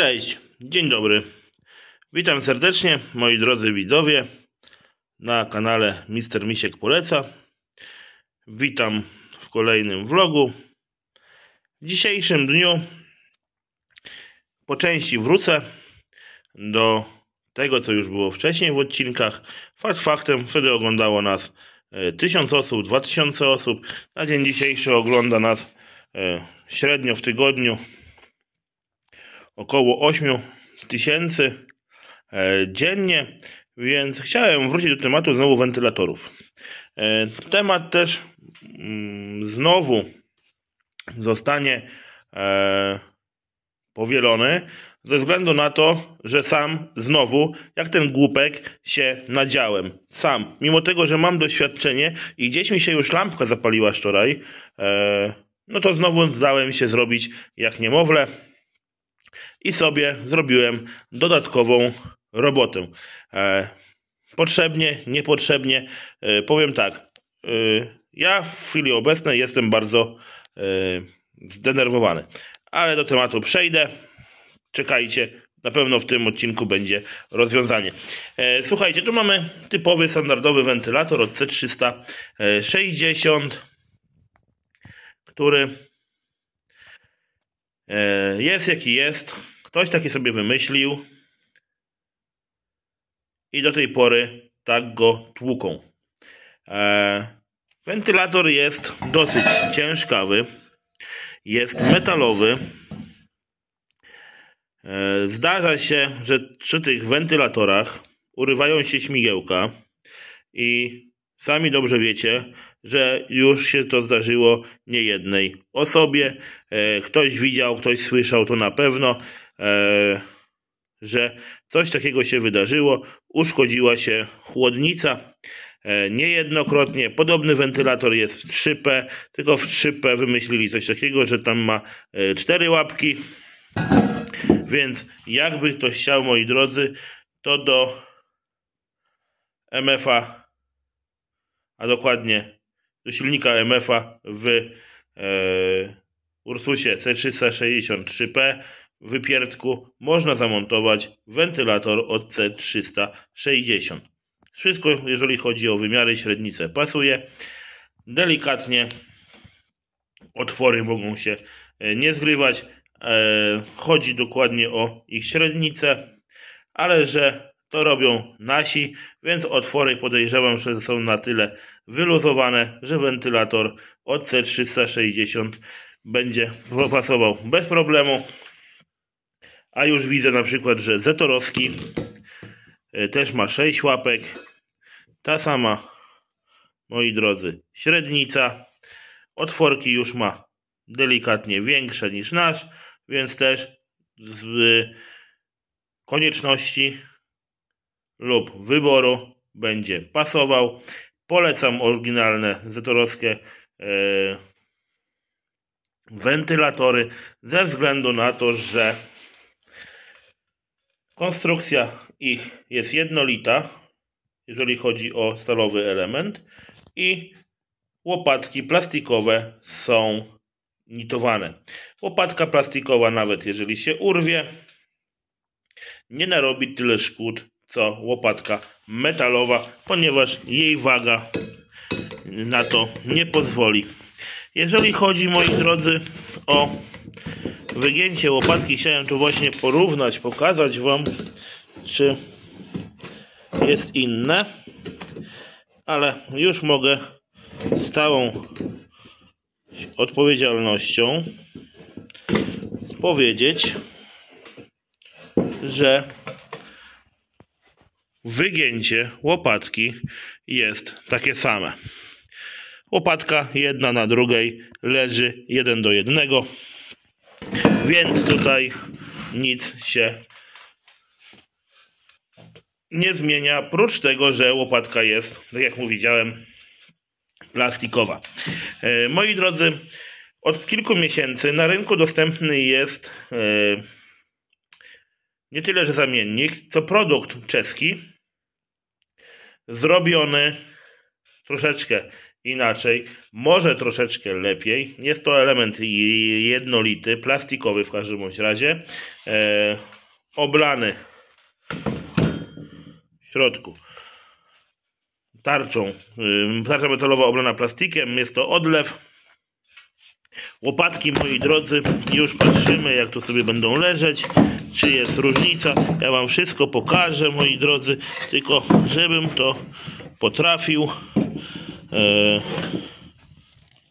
Cześć, dzień dobry. Witam serdecznie moi drodzy widzowie na kanale Mister Misiek Poleca. Witam w kolejnym vlogu. W dzisiejszym dniu po części wrócę do tego, co już było wcześniej w odcinkach. Fakt faktem, wtedy oglądało nas 1000 e, osób, 2000 osób. Na dzień dzisiejszy ogląda nas e, średnio w tygodniu około 8 tysięcy e, dziennie, więc chciałem wrócić do tematu znowu wentylatorów. E, temat też mm, znowu zostanie e, powielony ze względu na to, że sam znowu, jak ten głupek, się nadziałem. Sam, mimo tego, że mam doświadczenie i gdzieś mi się już lampka zapaliła wczoraj, no to znowu zdałem się zrobić jak niemowlę i sobie zrobiłem dodatkową robotę. E, potrzebnie, niepotrzebnie, e, powiem tak, e, ja w chwili obecnej jestem bardzo zdenerwowany, ale do tematu przejdę. Czekajcie, na pewno w tym odcinku będzie rozwiązanie. Słuchajcie, tu mamy typowy standardowy wentylator od C360, który E, jest jaki jest. Ktoś taki sobie wymyślił i do tej pory tak go tłuką. E, wentylator jest dosyć ciężkawy. Jest metalowy. E, zdarza się, że przy tych wentylatorach urywają się śmigiełka i Sami dobrze wiecie, że już się to zdarzyło nie jednej osobie. E, ktoś widział, ktoś słyszał to na pewno, e, że coś takiego się wydarzyło. Uszkodziła się chłodnica e, niejednokrotnie. Podobny wentylator jest w 3P, tylko w 3P wymyślili coś takiego, że tam ma cztery łapki. Więc jakby ktoś chciał, moi drodzy, to do MFA a dokładnie do silnika MF-a w e, Ursusie C363P w wypierdku można zamontować wentylator od C360. Wszystko, jeżeli chodzi o wymiary, średnice pasuje. Delikatnie otwory mogą się e, nie zgrywać. E, chodzi dokładnie o ich średnicę, ale że to robią nasi, więc otwory podejrzewam, że są na tyle wyluzowane, że wentylator c 360 będzie pasował bez problemu. A już widzę na przykład, że Zetorowski e, też ma 6 łapek. Ta sama, moi drodzy, średnica. Otworki już ma delikatnie większe niż nasz, więc też z e, konieczności lub wyboru będzie pasował. Polecam oryginalne zetorowskie e, wentylatory ze względu na to, że konstrukcja ich jest jednolita, jeżeli chodzi o stalowy element i łopatki plastikowe są nitowane. Łopatka plastikowa nawet jeżeli się urwie, nie narobi tyle szkód co łopatka metalowa, ponieważ jej waga na to nie pozwoli. Jeżeli chodzi, moi drodzy, o wygięcie łopatki, chciałem tu właśnie porównać, pokazać Wam, czy jest inne, ale już mogę z całą odpowiedzialnością powiedzieć, że wygięcie łopatki jest takie same. Łopatka jedna na drugiej leży jeden do jednego, więc tutaj nic się nie zmienia, prócz tego, że łopatka jest, tak jak mówiłem, plastikowa. E, moi drodzy, od kilku miesięcy na rynku dostępny jest e, nie tyle, że zamiennik, co produkt czeski, zrobiony troszeczkę inaczej, może troszeczkę lepiej. Jest to element jednolity, plastikowy w każdym bądź razie, e, oblany w środku tarczą, tarcza metalowa oblana plastikiem, jest to odlew. Łopatki, moi drodzy, już patrzymy, jak tu sobie będą leżeć czy jest różnica. Ja Wam wszystko pokażę, moi drodzy, tylko żebym to potrafił. E,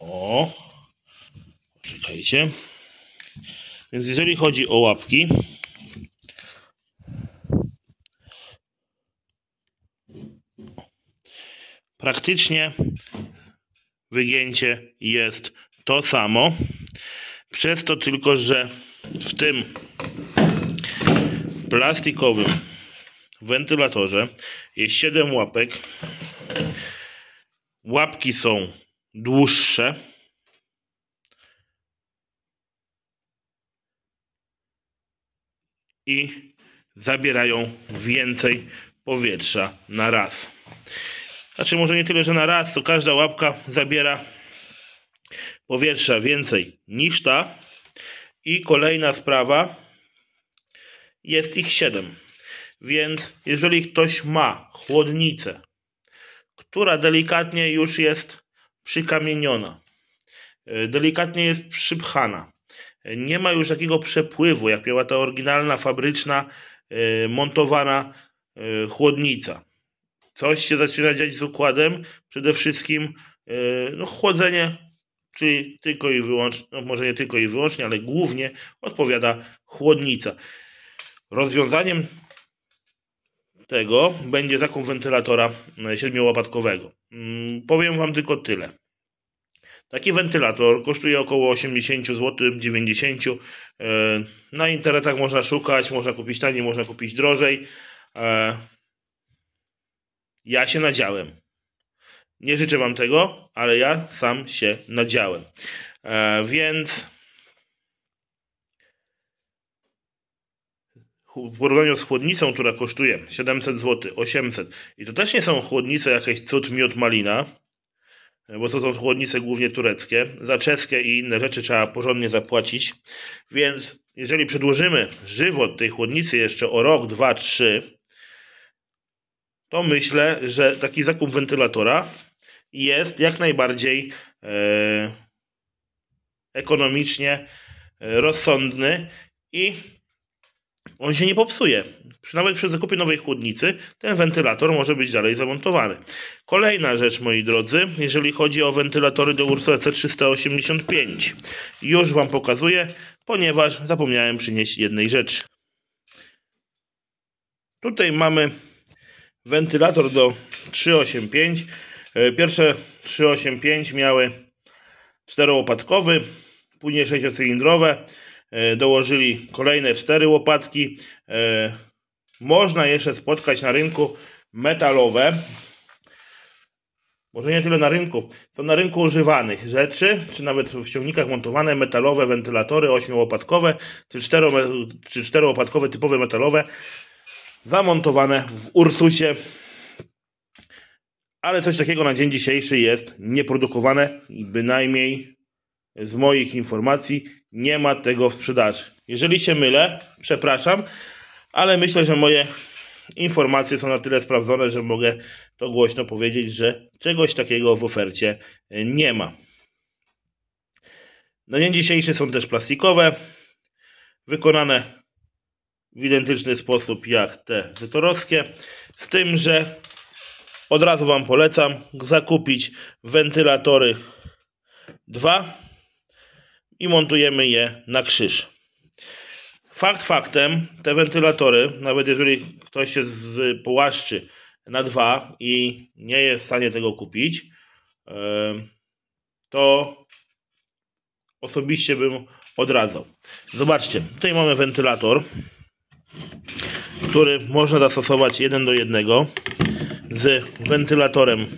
o, czekajcie. Więc jeżeli chodzi o łapki, praktycznie wygięcie jest to samo. Przez to tylko, że w tym plastikowym wentylatorze jest 7 łapek. Łapki są dłuższe. I zabierają więcej powietrza na raz. Znaczy może nie tyle, że na raz, to każda łapka zabiera powietrza więcej niż ta. I kolejna sprawa, jest ich 7. Więc jeżeli ktoś ma chłodnicę, która delikatnie już jest przykamieniona, e, delikatnie jest przypchana, e, nie ma już takiego przepływu, jak miała ta oryginalna, fabryczna, e, montowana chłodnica. Coś się zaczyna dziać z układem, przede wszystkim no, chłodzenie czyli tylko i wyłącznie, no może nie tylko i wyłącznie, ale głównie odpowiada chłodnica. Rozwiązaniem tego będzie zakup wentylatora siedmiołopatkowego. Mm, powiem Wam tylko tyle. Taki wentylator kosztuje około 80 zł, 90. Na internetach można szukać, można kupić taniej, można kupić drożej. E, ja się nadziałem. Nie życzę Wam tego, ale ja sam się nadziałem. E, więc w porównaniu z chłodnicą, która kosztuje 700 zł, 800 i to też nie są chłodnice jakieś cud, miód, malina, bo to są chłodnice głównie tureckie. Za czeskie i inne rzeczy trzeba porządnie zapłacić. Więc jeżeli przedłożymy żywot tej chłodnicy jeszcze o rok, dwa, trzy, to myślę, że taki zakup wentylatora jest jak najbardziej e, ekonomicznie e, rozsądny i on się nie popsuje. Nawet przy zakupie nowej chłodnicy ten wentylator może być dalej zamontowany. Kolejna rzecz, moi drodzy, jeżeli chodzi o wentylatory do Ursa C385. Już Wam pokazuję, ponieważ zapomniałem przynieść jednej rzeczy. Tutaj mamy wentylator do 385. E, pierwsze 385 miały czterołopatkowy, później sześciocylindrowe. cylindrowe E, dołożyli kolejne cztery łopatki. E, można jeszcze spotkać na rynku metalowe. Może nie tyle na rynku, co na rynku używanych rzeczy, czy nawet w ciągnikach montowane metalowe wentylatory ośmiołopatkowe, czy, cztero, czy czterołopatkowe typowe metalowe, zamontowane w Ursusie. Ale coś takiego na dzień dzisiejszy jest nieprodukowane i bynajmniej z moich informacji nie ma tego w sprzedaży. Jeżeli się mylę, przepraszam, ale myślę, że moje informacje są na tyle sprawdzone, że mogę to głośno powiedzieć, że czegoś takiego w ofercie nie ma. Na dzień dzisiejszy są też plastikowe, wykonane w identyczny sposób jak te wytorowskie, z tym, że od razu Wam polecam zakupić wentylatory 2 i montujemy je na krzyż. Fakt faktem, te wentylatory, nawet jeżeli ktoś się połaszczy na dwa i nie jest w stanie tego kupić, to osobiście bym odradzał. Zobaczcie, tutaj mamy wentylator, który można zastosować jeden do jednego z wentylatorem e,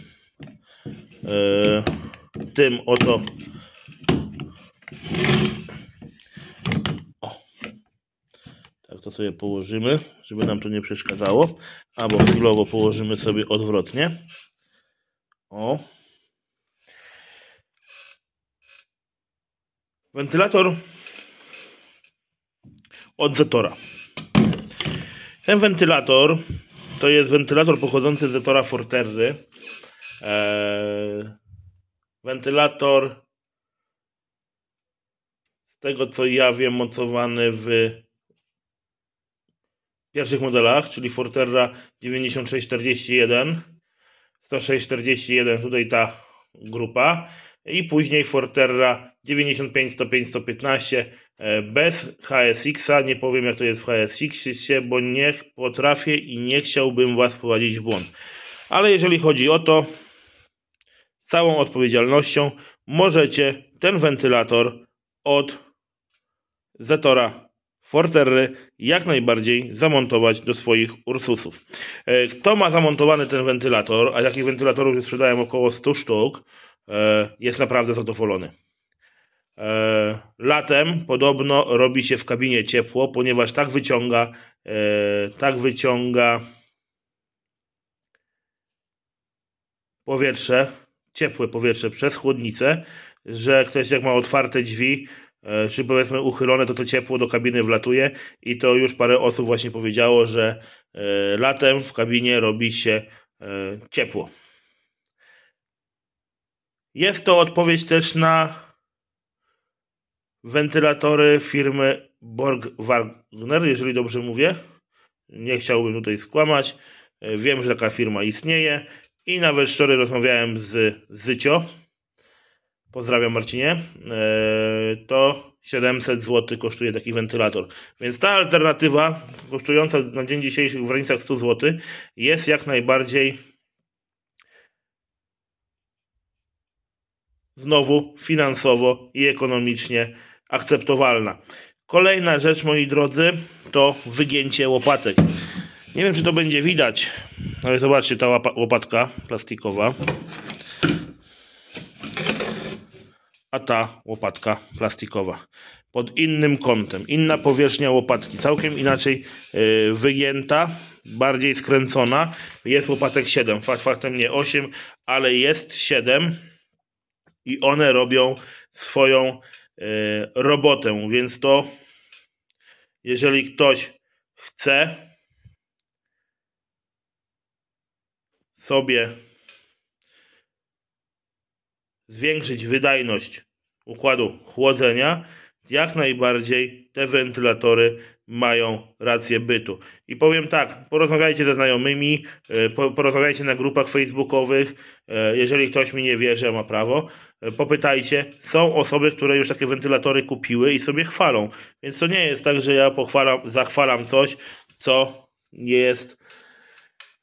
tym oto sobie położymy, żeby nam to nie przeszkadzało. Albo chwilowo położymy sobie odwrotnie. O. Wentylator od Zetora. Ten wentylator to jest wentylator pochodzący z Zetora Forterry. Eee, wentylator z tego co ja wiem mocowany w pierwszych modelach, czyli Forterra 9641, 10641, tutaj ta grupa i później Forterra 95, 105, 115 bez HSX-a. Nie powiem jak to jest w hsx bo nie potrafię i nie chciałbym Was wprowadzić w błąd. Ale jeżeli chodzi o to, całą odpowiedzialnością możecie ten wentylator od Zetora Forterry jak najbardziej zamontować do swoich Ursusów. E, kto ma zamontowany ten wentylator, a takich wentylatorów już sprzedałem około 100 sztuk, e, jest naprawdę zadowolony. E, latem podobno robi się w kabinie ciepło, ponieważ tak wyciąga, tak wyciąga powietrze, ciepłe powietrze przez chłodnicę, że ktoś jak ma otwarte drzwi, E, czy powiedzmy uchylone, to to ciepło do kabiny wlatuje i to już parę osób właśnie powiedziało, że e, latem w kabinie robi się e, ciepło. Jest to odpowiedź też na wentylatory firmy Borg Wagner, jeżeli dobrze mówię. Nie chciałbym tutaj skłamać. Wiem, że taka firma istnieje i nawet wczoraj rozmawiałem z Zycio, pozdrawiam Marcinie, e, to 700 zł kosztuje taki wentylator. Więc ta alternatywa, kosztująca na dzień dzisiejszy w granicach 100 zł, jest jak najbardziej znowu finansowo i ekonomicznie akceptowalna. Kolejna rzecz, moi drodzy, to wygięcie łopatek. Nie wiem, czy to będzie widać, ale zobaczcie, ta łopatka plastikowa a ta łopatka plastikowa. Pod innym kątem, inna powierzchnia łopatki, całkiem inaczej e, wygięta, bardziej skręcona. Jest łopatek 7, faktem nie 8, ale jest 7 i one robią swoją e, robotę, więc to jeżeli ktoś chce sobie zwiększyć wydajność układu chłodzenia, jak najbardziej te wentylatory mają rację bytu. I powiem tak, porozmawiajcie ze znajomymi, e, porozmawiajcie na grupach facebookowych, e, jeżeli ktoś mi nie wierzy, ma prawo, e, popytajcie. Są osoby, które już takie wentylatory kupiły i sobie chwalą. Więc to nie jest tak, że ja pochwalam, zachwalam coś, co nie jest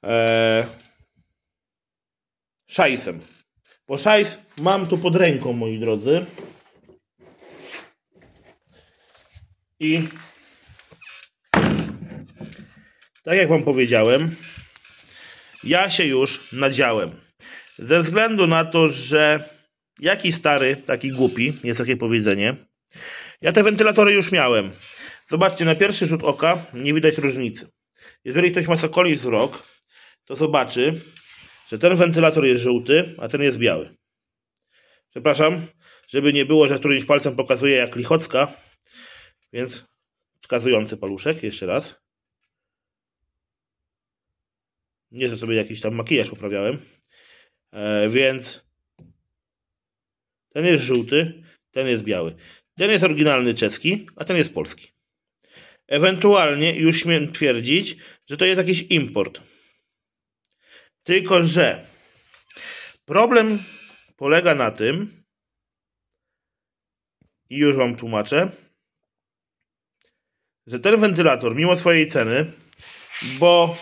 e, szajsem. Bo szajs mam tu pod ręką, moi drodzy. I tak jak wam powiedziałem, ja się już nadziałem. Ze względu na to, że jaki stary, taki głupi, jest takie powiedzenie. Ja te wentylatory już miałem. Zobaczcie, na pierwszy rzut oka nie widać różnicy. Jeżeli ktoś ma sokoli wzrok, to zobaczy, że ten wentylator jest żółty, a ten jest biały. Przepraszam, żeby nie było, że którymś palcem pokazuje jak lichocka, więc wskazujący paluszek, jeszcze raz. Nie, że sobie jakiś tam makijaż poprawiałem. E, więc ten jest żółty, ten jest biały. Ten jest oryginalny czeski, a ten jest polski. Ewentualnie już śmiem twierdzić, że to jest jakiś import. Tylko, że problem polega na tym, i już Wam tłumaczę, że ten wentylator, mimo swojej ceny, bo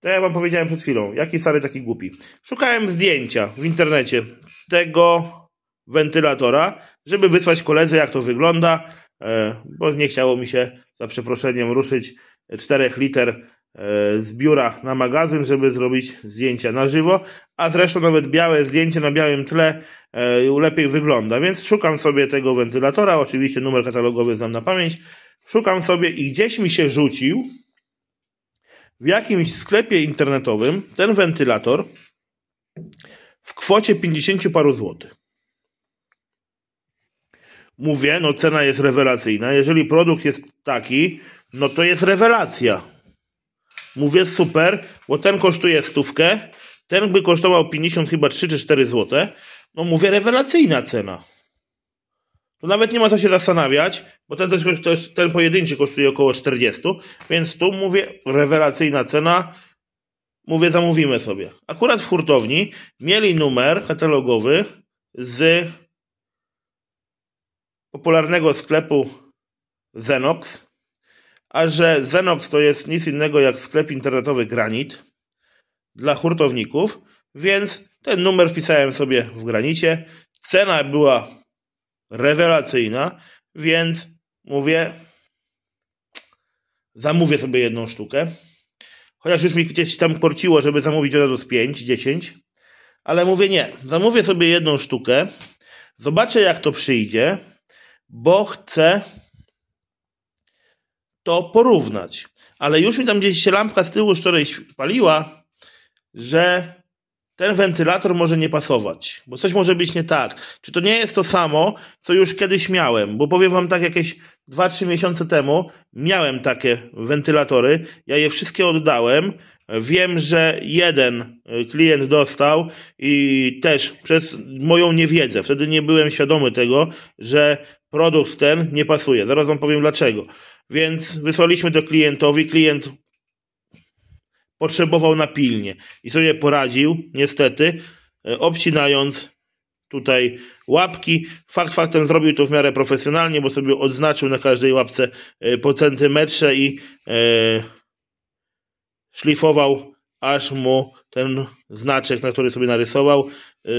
to ja Wam powiedziałem przed chwilą, jaki stary, taki głupi. Szukałem zdjęcia w internecie tego wentylatora, żeby wysłać koledze, jak to wygląda, e, bo nie chciało mi się, za przeproszeniem, ruszyć 4 liter E, z biura na magazyn, żeby zrobić zdjęcia na żywo, a zresztą nawet białe zdjęcie na białym tle e, lepiej wygląda, więc szukam sobie tego wentylatora, oczywiście numer katalogowy znam na pamięć, szukam sobie i gdzieś mi się rzucił w jakimś sklepie internetowym ten wentylator w kwocie 50 paru złotych. Mówię, no cena jest rewelacyjna. Jeżeli produkt jest taki, no to jest rewelacja. Mówię super, bo ten kosztuje stówkę, ten by kosztował 50 chyba 3 czy 4 zł. No mówię rewelacyjna cena. To nawet nie ma co się zastanawiać, bo ten, też, ten pojedynczy kosztuje około 40, więc tu mówię rewelacyjna cena. Mówię, zamówimy sobie. Akurat w hurtowni mieli numer katalogowy z popularnego sklepu Zenox, a że Zenox to jest nic innego jak sklep internetowy Granit dla hurtowników, więc ten numer wpisałem sobie w granicie. Cena była rewelacyjna, więc mówię, zamówię sobie jedną sztukę. Chociaż już mi gdzieś tam korciło, żeby zamówić od razu z 5, 10. Ale mówię nie, zamówię sobie jedną sztukę, zobaczę jak to przyjdzie, bo chcę to porównać. Ale już mi tam gdzieś się lampka z tyłu wczoraj paliła, że ten wentylator może nie pasować, bo coś może być nie tak. Czy to nie jest to samo, co już kiedyś miałem? Bo powiem wam tak, jakieś 2-3 miesiące temu miałem takie wentylatory, ja je wszystkie oddałem. Wiem, że jeden e, klient dostał i też przez moją niewiedzę, wtedy nie byłem świadomy tego, że produkt ten nie pasuje. Zaraz wam powiem dlaczego. Więc wysłaliśmy do klientowi. Klient potrzebował na pilnie i sobie poradził, niestety, e, obcinając tutaj łapki. Fakt faktem zrobił to w miarę profesjonalnie, bo sobie odznaczył na każdej łapce e, po centymetrze i e, szlifował aż mu ten znaczek, na który sobie narysował, e,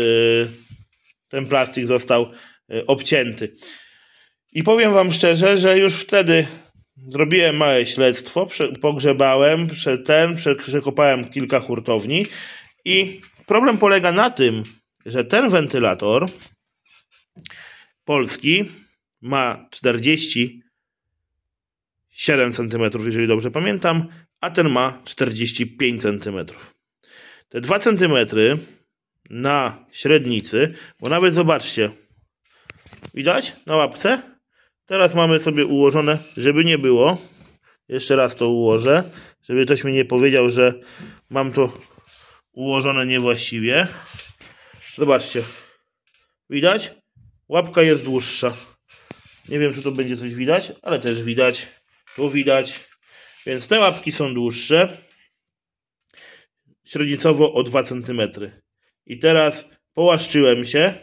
ten plastik został e, obcięty. I powiem Wam szczerze, że już wtedy Zrobiłem małe śledztwo, pogrzebałem, ten, przekopałem kilka hurtowni i problem polega na tym, że ten wentylator polski ma 47 cm, jeżeli dobrze pamiętam, a ten ma 45 cm. Te 2 cm na średnicy, bo nawet zobaczcie, widać na łapce? Teraz mamy sobie ułożone, żeby nie było. Jeszcze raz to ułożę, żeby ktoś mi nie powiedział, że mam to ułożone niewłaściwie. Zobaczcie. Widać? Łapka jest dłuższa. Nie wiem, czy to będzie coś widać, ale też widać. Tu widać. Więc te łapki są dłuższe. Średnicowo o 2 cm. I teraz połaszczyłem się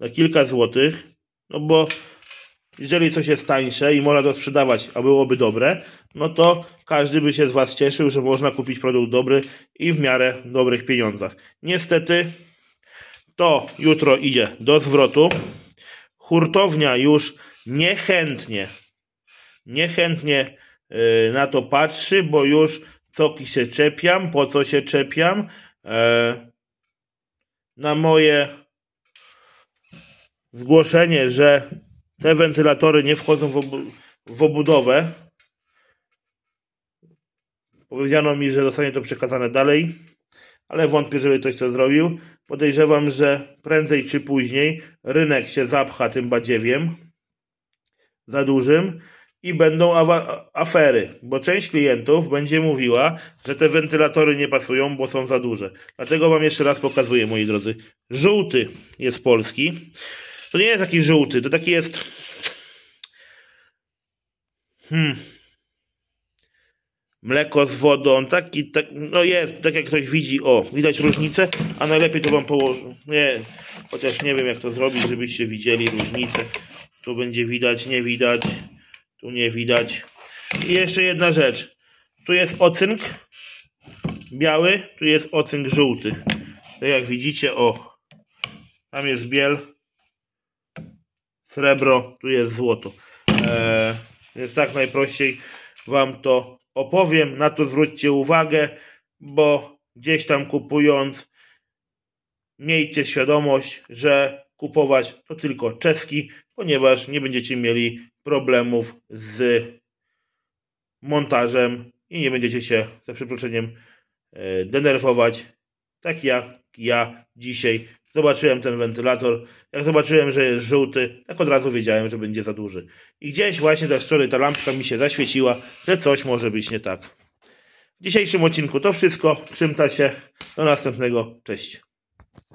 na kilka złotych, no bo jeżeli coś jest tańsze i można to sprzedawać, a byłoby dobre, no to każdy by się z Was cieszył, że można kupić produkt dobry i w miarę dobrych pieniądzach. Niestety to jutro idzie do zwrotu. Hurtownia już niechętnie, niechętnie y, na to patrzy, bo już co się czepiam, po co się czepiam. E, na moje zgłoszenie, że te wentylatory nie wchodzą w, obu w obudowę. Powiedziano mi, że zostanie to przekazane dalej, ale wątpię, żeby ktoś to zrobił. Podejrzewam, że prędzej czy później rynek się zapcha tym badziewiem za dużym i będą afery, bo część klientów będzie mówiła, że te wentylatory nie pasują, bo są za duże. Dlatego Wam jeszcze raz pokazuję, moi drodzy. Żółty jest polski. To nie jest taki żółty, to taki jest... Hmm. Mleko z wodą, taki, tak, no jest, tak jak ktoś widzi, o, widać różnicę, a najlepiej to wam położę, nie, chociaż nie wiem jak to zrobić, żebyście widzieli różnicę, tu będzie widać, nie widać, tu nie widać. I jeszcze jedna rzecz, tu jest ocynk biały, tu jest ocynk żółty, tak jak widzicie, o, tam jest biel, srebro, tu jest złoto. E, więc tak najprościej Wam to opowiem. Na to zwróćcie uwagę, bo gdzieś tam kupując, miejcie świadomość, że kupować to tylko czeski, ponieważ nie będziecie mieli problemów z montażem i nie będziecie się, za przeproszeniem, e, denerwować, tak jak ja dzisiaj Zobaczyłem ten wentylator. Jak zobaczyłem, że jest żółty, tak od razu wiedziałem, że będzie za duży. I gdzieś właśnie tak wczoraj ta lampka mi się zaświeciła, że coś może być nie tak. W dzisiejszym odcinku to wszystko. Przymta się. Do następnego. Cześć.